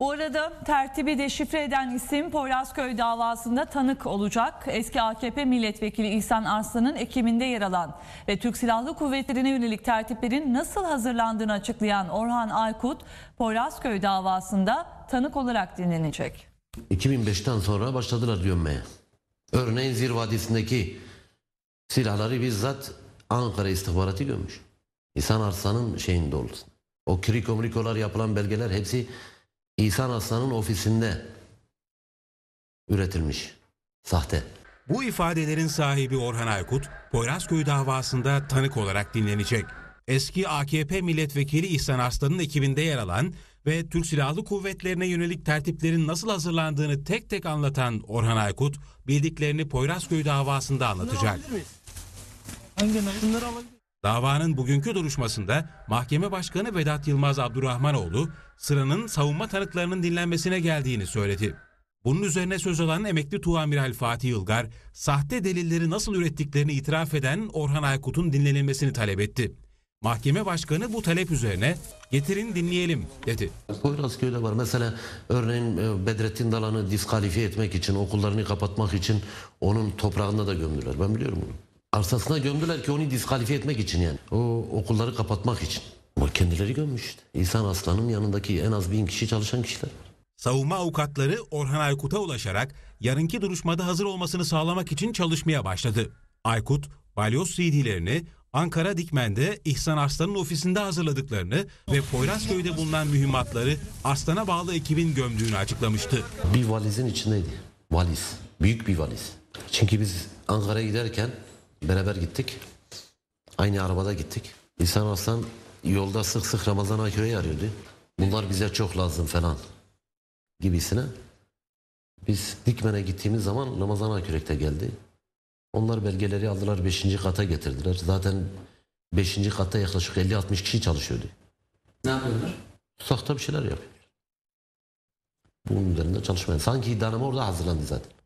Bu arada tertibi deşifre eden isim Poyrazköy davasında tanık olacak. Eski AKP milletvekili İhsan Arslan'ın ekiminde yer alan ve Türk Silahlı Kuvvetleri'ne yönelik tertiplerin nasıl hazırlandığını açıklayan Orhan Aykut, Poyrazköy davasında tanık olarak dinlenecek. 2005'ten sonra başladılar gömmeye. Örneğin Zir silahları bizzat Ankara istihbaratı görmüş. İhsan Arslan'ın şeyinde oldu. O krikomrikolar yapılan belgeler hepsi İhsan Aslan'ın ofisinde üretilmiş. Sahte. Bu ifadelerin sahibi Orhan Aykut, Poyrazköy davasında tanık olarak dinlenecek. Eski AKP milletvekili İhsan Aslan'ın ekibinde yer alan ve Türk Silahlı Kuvvetlerine yönelik tertiplerin nasıl hazırlandığını tek tek anlatan Orhan Aykut, bildiklerini Poyrazköy davasında anlatacak. Hangi bunları alabilir? Davanın bugünkü duruşmasında Mahkeme Başkanı Vedat Yılmaz Abdurrahmanoğlu sıranın savunma tanıklarının dinlenmesine geldiğini söyledi. Bunun üzerine söz alan emekli Tuğamiral Fatih Yılgar sahte delilleri nasıl ürettiklerini itiraf eden Orhan Aykut'un dinlenilmesini talep etti. Mahkeme başkanı bu talep üzerine getirin dinleyelim dedi. Poyrazköy'de var. Mesela örneğin e, Bedrettin Dalan'ı diskalifiye etmek için, okullarını kapatmak için onun toprağında da gömdüler. Ben biliyorum bunu arsasına gömdüler ki onu diskalifiye etmek için yani. O okulları kapatmak için. Ama kendileri gömmüş işte. İhsan Aslan'ın yanındaki en az bin kişi çalışan kişiler. Savunma avukatları Orhan Aykut'a ulaşarak yarınki duruşmada hazır olmasını sağlamak için çalışmaya başladı. Aykut, balyoz CD'lerini Ankara Dikmen'de İhsan Arslan'ın ofisinde hazırladıklarını ve Poyrazköy'de bulunan mühimmatları Arslan'a bağlı ekibin gömdüğünü açıklamıştı. Bir valizin içindeydi. Valiz. Büyük bir valiz. Çünkü biz Ankara'ya giderken Beraber gittik. Aynı arabada gittik. İhsan Aslan yolda sık sık Ramazan Aküre'yi arıyordu. Bunlar bize çok lazım falan gibisine. Biz Dikmen'e gittiğimiz zaman Ramazan Akürek'te geldi. Onlar belgeleri aldılar 5. kata getirdiler. Zaten 5. katta yaklaşık 50-60 kişi çalışıyordu. Ne yapıyorlar? Sahte bir şeyler yapıyorlar. Bunun üzerinde çalışmayın. Sanki iddianame orada hazırlandı zaten.